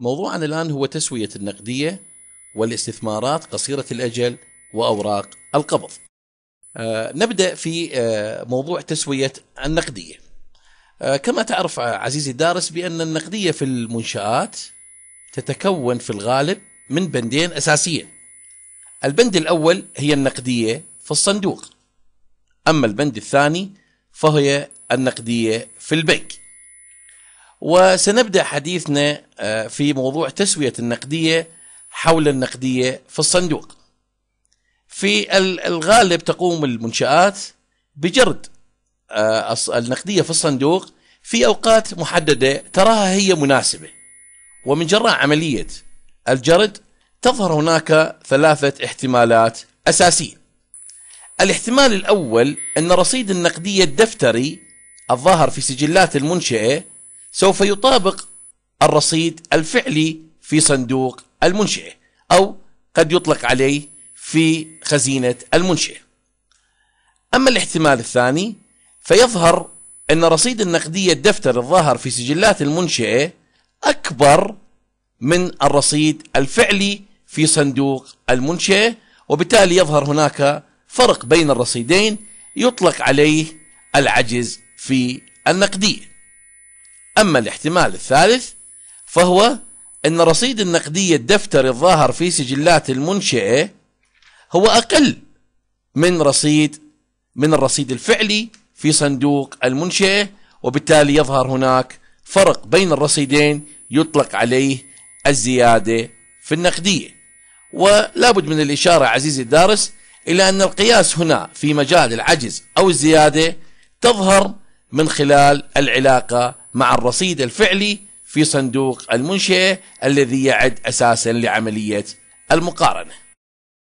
موضوعنا الآن هو تسوية النقدية والاستثمارات قصيرة الأجل وأوراق القبض آه، نبدأ في آه، موضوع تسوية النقدية آه، كما تعرف عزيزي الدارس بأن النقدية في المنشآت تتكون في الغالب من بندين أساسيين البند الأول هي النقدية في الصندوق أما البند الثاني فهي النقدية في البنك وسنبدأ حديثنا آه، في موضوع تسوية النقدية حول النقدية في الصندوق في الغالب تقوم المنشآت بجرد آه، النقدية في الصندوق في أوقات محددة تراها هي مناسبة ومن جراء عملية الجرد تظهر هناك ثلاثة احتمالات أساسية الاحتمال الأول أن رصيد النقدية الدفتري الظاهر في سجلات المنشأة سوف يطابق الرصيد الفعلي في صندوق المنشئة أو قد يطلق عليه في خزينة المنشئة أما الاحتمال الثاني فيظهر أن رصيد النقدية الدفتر الظاهر في سجلات المنشئة أكبر من الرصيد الفعلي في صندوق المنشئة وبالتالي يظهر هناك فرق بين الرصيدين يطلق عليه العجز في النقديه أما الاحتمال الثالث فهو أن رصيد النقدية الدفتر الظاهر في سجلات المنشئة هو أقل من رصيد من الرصيد الفعلي في صندوق المنشئة وبالتالي يظهر هناك فرق بين الرصيدين يطلق عليه الزيادة في النقدية ولا بد من الإشارة عزيزي الدارس إلى أن القياس هنا في مجال العجز أو الزيادة تظهر من خلال العلاقة مع الرصيد الفعلي في صندوق المنشئة الذي يعد أساسا لعملية المقارنة